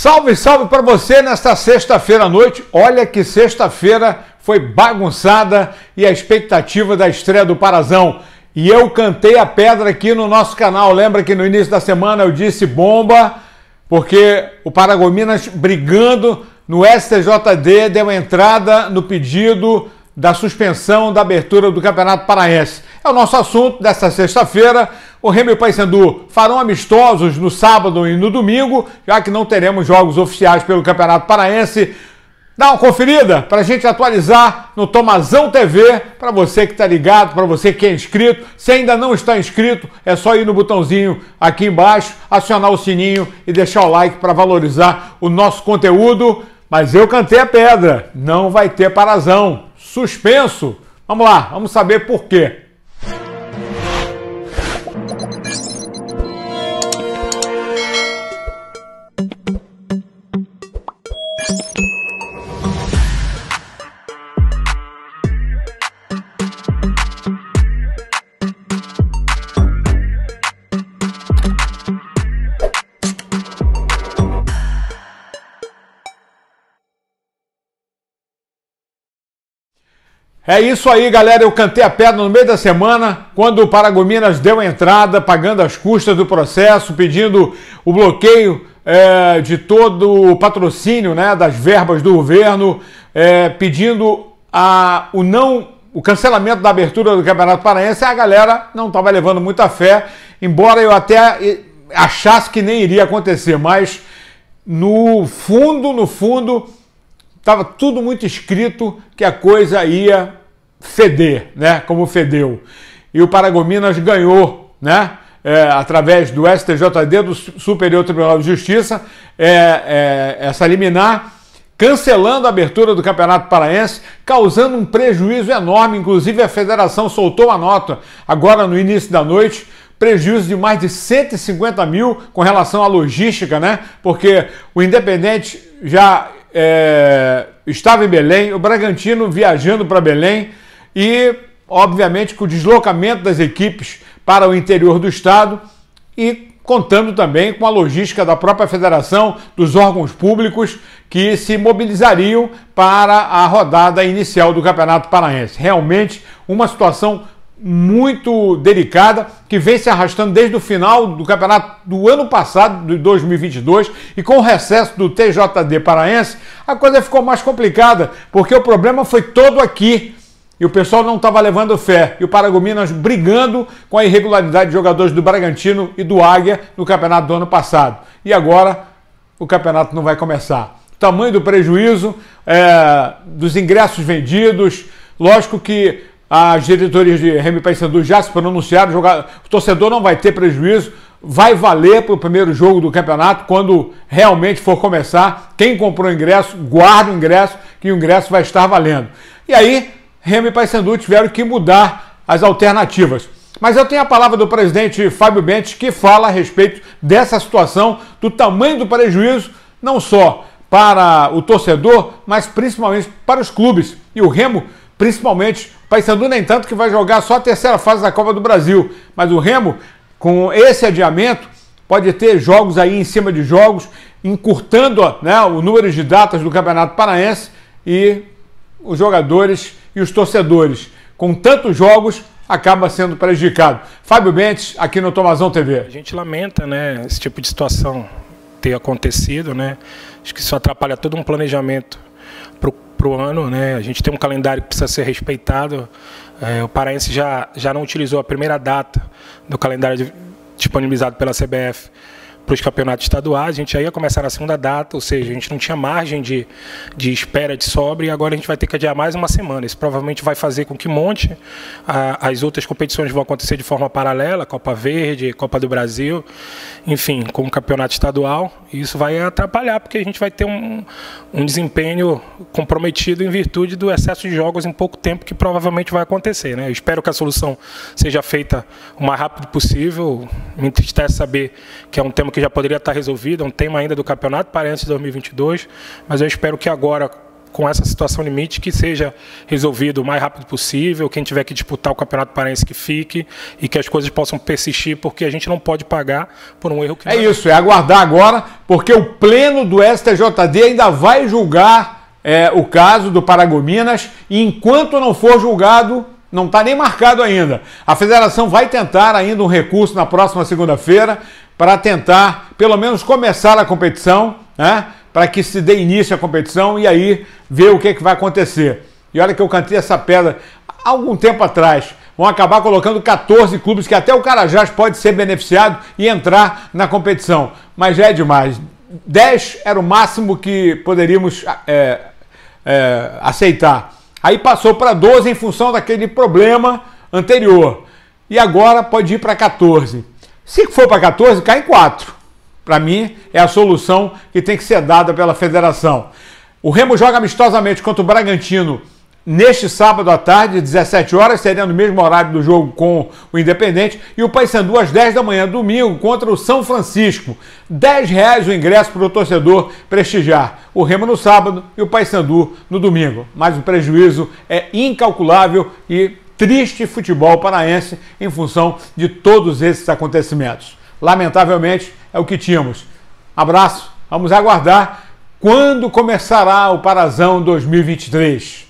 Salve, salve para você nesta sexta-feira à noite. Olha que sexta-feira foi bagunçada e a expectativa da estreia do Parazão. E eu cantei a pedra aqui no nosso canal. Lembra que no início da semana eu disse bomba, porque o Paragominas brigando no STJD deu entrada no pedido da suspensão da abertura do Campeonato Paraense. É o nosso assunto desta sexta-feira. O Remo e o Paysandu farão amistosos no sábado e no domingo, já que não teremos jogos oficiais pelo Campeonato Paraense. Dá uma conferida para a gente atualizar no Tomazão TV, para você que está ligado, para você que é inscrito. Se ainda não está inscrito, é só ir no botãozinho aqui embaixo, acionar o sininho e deixar o like para valorizar o nosso conteúdo. Mas eu cantei a pedra, não vai ter parazão, suspenso. Vamos lá, vamos saber por quê. É isso aí, galera. Eu cantei a pedra no meio da semana, quando o Paragominas deu entrada, pagando as custas do processo, pedindo o bloqueio é, de todo o patrocínio né, das verbas do governo, é, pedindo a, o não o cancelamento da abertura do Campeonato Paraense, a galera não estava levando muita fé, embora eu até achasse que nem iria acontecer, mas no fundo, no fundo, estava tudo muito escrito que a coisa ia feder, né? Como fedeu. E o Paragominas ganhou, né? É, através do STJD, do Superior Tribunal de Justiça, é, é, essa liminar, cancelando a abertura do Campeonato Paraense, causando um prejuízo enorme. Inclusive, a federação soltou a nota agora no início da noite. Prejuízo de mais de 150 mil com relação à logística, né? Porque o Independente já é, estava em Belém, o Bragantino viajando para Belém e, obviamente, com o deslocamento das equipes para o interior do estado e contando também com a logística da própria federação, dos órgãos públicos que se mobilizariam para a rodada inicial do Campeonato Paranaense. Realmente uma situação muito delicada que vem se arrastando desde o final do campeonato do ano passado, de 2022, e com o recesso do TJD paraense, a coisa ficou mais complicada, porque o problema foi todo aqui e o pessoal não estava levando fé. E o Paragominas brigando com a irregularidade de jogadores do Bragantino e do Águia no campeonato do ano passado. E agora o campeonato não vai começar. Tamanho do prejuízo, é, dos ingressos vendidos. Lógico que as diretorias de Remy Paysandu já se pronunciaram. o torcedor não vai ter prejuízo vai valer para o primeiro jogo do campeonato, quando realmente for começar. Quem comprou o ingresso, guarda o ingresso, que o ingresso vai estar valendo. E aí, Remy e Paysandu tiveram que mudar as alternativas. Mas eu tenho a palavra do presidente Fábio Bentes que fala a respeito dessa situação, do tamanho do prejuízo, não só para o torcedor, mas principalmente para os clubes. E o Remo, principalmente, Paysandu nem tanto que vai jogar só a terceira fase da Copa do Brasil, mas o Remo, com esse adiamento, pode ter jogos aí em cima de jogos, encurtando né, o número de datas do Campeonato Paraense e os jogadores e os torcedores, com tantos jogos, acaba sendo prejudicado. Fábio Bentes, aqui no Tomazão TV. A gente lamenta né, esse tipo de situação ter acontecido, né? Acho que isso atrapalha todo um planejamento para o ano, né? A gente tem um calendário que precisa ser respeitado. É, o paraense já, já não utilizou a primeira data do calendário disponibilizado pela CBF para os campeonatos estaduais. A gente já ia começar na segunda data, ou seja, a gente não tinha margem de, de espera de sobra e agora a gente vai ter que adiar mais uma semana. Isso provavelmente vai fazer com que monte. A, as outras competições vão acontecer de forma paralela, Copa Verde, Copa do Brasil, enfim, com o campeonato estadual. E isso vai atrapalhar, porque a gente vai ter um, um desempenho comprometido em virtude do excesso de jogos em pouco tempo que provavelmente vai acontecer. Né? Eu espero que a solução seja feita o mais rápido possível. Me entristece saber que é um tema que que já poderia estar resolvido, é um tema ainda do Campeonato Paraense 2022, mas eu espero que agora, com essa situação limite que seja resolvido o mais rápido possível, quem tiver que disputar o Campeonato Paraense que fique e que as coisas possam persistir, porque a gente não pode pagar por um erro que É não... isso, é aguardar agora, porque o pleno do STJD ainda vai julgar é, o caso do Paragominas e enquanto não for julgado, não está nem marcado ainda. A federação vai tentar ainda um recurso na próxima segunda-feira para tentar, pelo menos, começar a competição, né? para que se dê início à competição e aí ver o que, é que vai acontecer. E olha que eu cantei essa pedra há algum tempo atrás. Vão acabar colocando 14 clubes que até o Carajás pode ser beneficiado e entrar na competição. Mas já é demais. 10 era o máximo que poderíamos é, é, aceitar. Aí passou para 12 em função daquele problema anterior. E agora pode ir para 14. Se for para 14, cai em 4. Para mim, é a solução que tem que ser dada pela federação. O Remo joga amistosamente contra o Bragantino neste sábado à tarde, 17 horas, seria no mesmo horário do jogo com o Independente, e o Paysandu às 10 da manhã, domingo, contra o São Francisco. 10 reais o ingresso para o torcedor prestigiar. O Remo no sábado e o Paysandu no domingo. Mas o prejuízo é incalculável e triste futebol paraense em função de todos esses acontecimentos. Lamentavelmente, é o que tínhamos. Abraço, vamos aguardar quando começará o Parazão 2023.